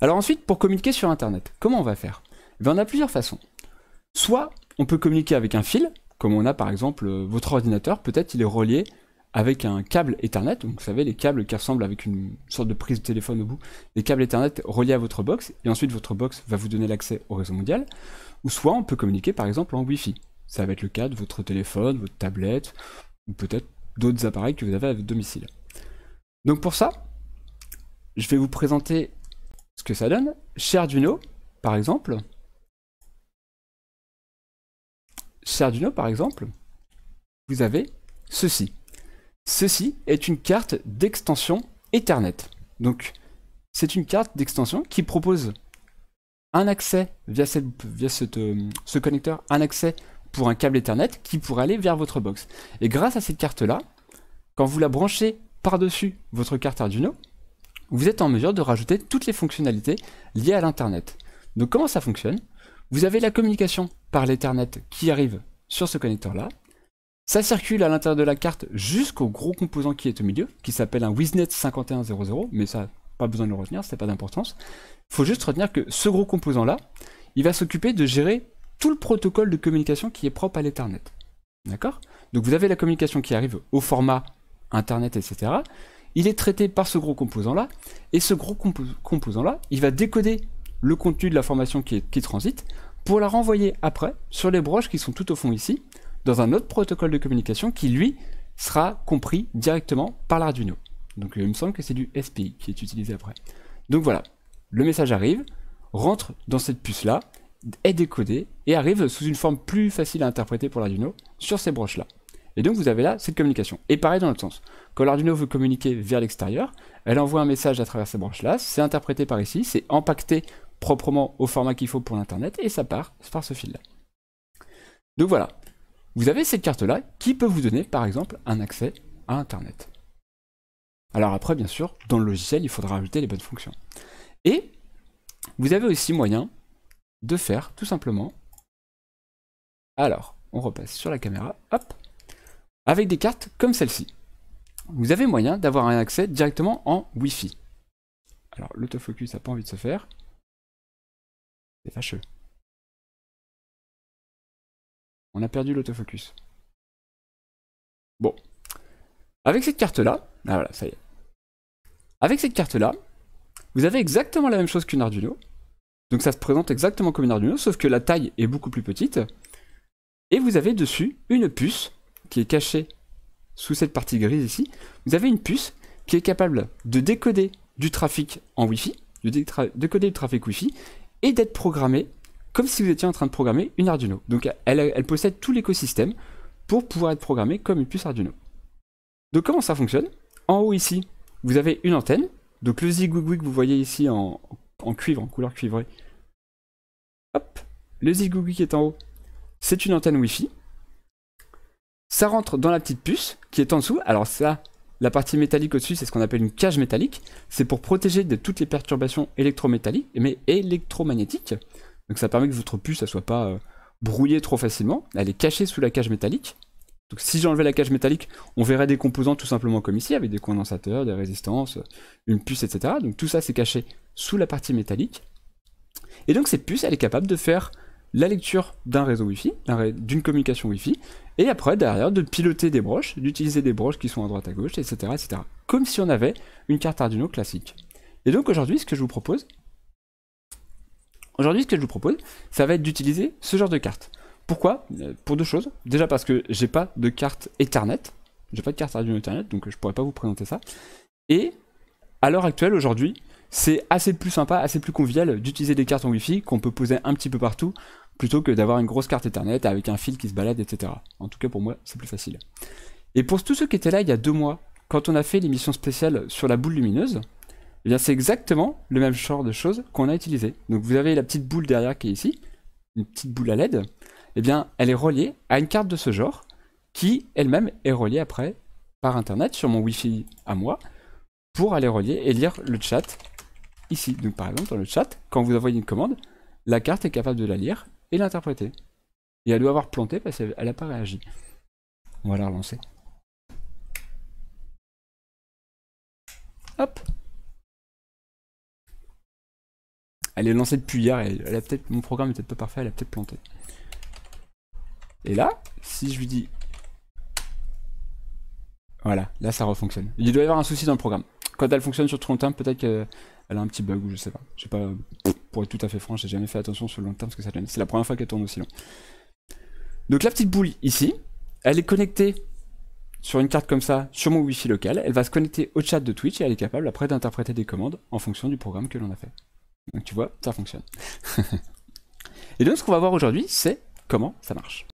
Alors ensuite, pour communiquer sur Internet, comment on va faire eh bien, On a plusieurs façons. Soit on peut communiquer avec un fil, comme on a par exemple euh, votre ordinateur, peut-être il est relié avec un câble Ethernet, vous savez les câbles qui ressemblent avec une sorte de prise de téléphone au bout, les câbles Ethernet reliés à votre box, et ensuite votre box va vous donner l'accès au réseau mondial, ou soit on peut communiquer par exemple en Wi-Fi. Ça va être le cas de votre téléphone, votre tablette, ou peut-être d'autres appareils que vous avez à votre domicile. Donc pour ça, je vais vous présenter ce que ça donne. Chez par exemple. Chez par exemple, vous avez ceci. Ceci est une carte d'extension Ethernet. Donc, c'est une carte d'extension qui propose un accès via, via euh, ce connecteur, un accès pour un câble Ethernet qui pourrait aller vers votre box. Et grâce à cette carte-là, quand vous la branchez par-dessus votre carte Arduino, vous êtes en mesure de rajouter toutes les fonctionnalités liées à l'Internet. Donc comment ça fonctionne Vous avez la communication par l'Internet qui arrive sur ce connecteur-là. Ça circule à l'intérieur de la carte jusqu'au gros composant qui est au milieu, qui s'appelle un WISNET 5100, mais ça, pas besoin de le retenir, c'est pas d'importance. Il faut juste retenir que ce gros composant-là, il va s'occuper de gérer tout le protocole de communication qui est propre à l'Internet. D'accord Donc vous avez la communication qui arrive au format Internet, etc il est traité par ce gros composant-là, et ce gros composant-là, il va décoder le contenu de l'information qui, qui, transite pour la renvoyer après sur les broches qui sont tout au fond ici, dans un autre protocole de communication qui, lui, sera compris directement par l'Arduino. Donc il me semble que c'est du SPI qui est utilisé après. Donc voilà, le message arrive, rentre dans cette puce-là, est décodé et arrive sous une forme plus facile à interpréter pour l'Arduino sur ces broches-là. Et donc vous avez là cette communication. Et pareil dans l'autre sens. Quand l'Arduino veut communiquer vers l'extérieur, elle envoie un message à travers cette branche-là, c'est interprété par ici, c'est empaqueté proprement au format qu'il faut pour l'Internet, et ça part par ce fil-là. Donc voilà, vous avez cette carte-là qui peut vous donner par exemple un accès à Internet. Alors après, bien sûr, dans le logiciel, il faudra ajouter les bonnes fonctions. Et vous avez aussi moyen de faire tout simplement... Alors, on repasse sur la caméra, hop, avec des cartes comme celle-ci, vous avez moyen d'avoir un accès directement en Wi-Fi. Alors l'autofocus n'a pas envie de se faire. C'est fâcheux. On a perdu l'autofocus. Bon. Avec cette carte-là, ah, voilà, ça y est. Avec cette carte-là, vous avez exactement la même chose qu'une Arduino. Donc ça se présente exactement comme une Arduino, sauf que la taille est beaucoup plus petite. Et vous avez dessus une puce qui est caché sous cette partie grise ici, vous avez une puce qui est capable de décoder du trafic en Wi-Fi, de décoder le trafic Wi-Fi, et d'être programmée comme si vous étiez en train de programmer une Arduino. Donc elle, possède tout l'écosystème pour pouvoir être programmée comme une puce Arduino. Donc comment ça fonctionne En haut ici, vous avez une antenne. Donc le zigouigoui que vous voyez ici en, cuivre, en couleur cuivrée. Hop, le zigouigoui qui est en haut, c'est une antenne Wi-Fi ça rentre dans la petite puce qui est en dessous. Alors ça, la partie métallique au-dessus, c'est ce qu'on appelle une cage métallique. C'est pour protéger de toutes les perturbations électrométalliques, mais électromagnétiques. Donc ça permet que votre puce ne soit pas euh, brouillée trop facilement. Elle est cachée sous la cage métallique. Donc si j'enlevais la cage métallique, on verrait des composants tout simplement comme ici, avec des condensateurs, des résistances, euh, une puce, etc. Donc tout ça c'est caché sous la partie métallique. Et donc cette puce, elle est capable de faire la lecture d'un réseau Wi-Fi, d'une communication Wi-Fi, et après, derrière, de piloter des broches, d'utiliser des broches qui sont à droite à gauche, etc., etc. Comme si on avait une carte Arduino classique. Et donc aujourd'hui, ce que je vous propose, aujourd'hui, ce que je vous propose, ça va être d'utiliser ce genre de carte. Pourquoi euh, Pour deux choses. Déjà parce que j'ai pas de carte Ethernet, j'ai pas de carte Arduino Ethernet, donc je pourrais pas vous présenter ça. Et à l'heure actuelle, aujourd'hui, c'est assez plus sympa, assez plus convivial d'utiliser des cartes en Wi-Fi qu'on peut poser un petit peu partout plutôt que d'avoir une grosse carte Ethernet avec un fil qui se balade, etc. En tout cas, pour moi, c'est plus facile. Et pour tous ceux qui étaient là il y a deux mois, quand on a fait l'émission spéciale sur la boule lumineuse, eh bien c'est exactement le même genre de choses qu'on a utilisé. Donc vous avez la petite boule derrière qui est ici, une petite boule à LED, eh bien elle est reliée à une carte de ce genre qui elle-même est reliée après par internet sur mon Wi-Fi à moi pour aller relier et lire le chat ici. Donc par exemple dans le chat, quand vous envoyez une commande, la carte est capable de la lire et l'interpréter. Et elle doit avoir planté parce qu'elle n'a pas réagi. On va la relancer. Hop Elle est lancée depuis hier, et elle a peut-être. Mon programme n'est peut-être pas parfait, elle a peut-être planté. Et là, si je lui dis. Voilà, là ça refonctionne. Il doit y avoir un souci dans le programme. Quand elle fonctionne sur 31 peut-être que elle a un petit bug ou je sais pas. je sais pas, euh, pour être tout à fait franc, j'ai jamais fait attention sur le long terme parce que ça c'est la première fois qu'elle tourne aussi long. Donc la petite boule ici, elle est connectée sur une carte comme ça, sur mon Wi-Fi local, elle va se connecter au chat de Twitch et elle est capable après d'interpréter des commandes en fonction du programme que l'on a fait. Donc tu vois, ça fonctionne. et donc ce qu'on va voir aujourd'hui, c'est comment ça marche.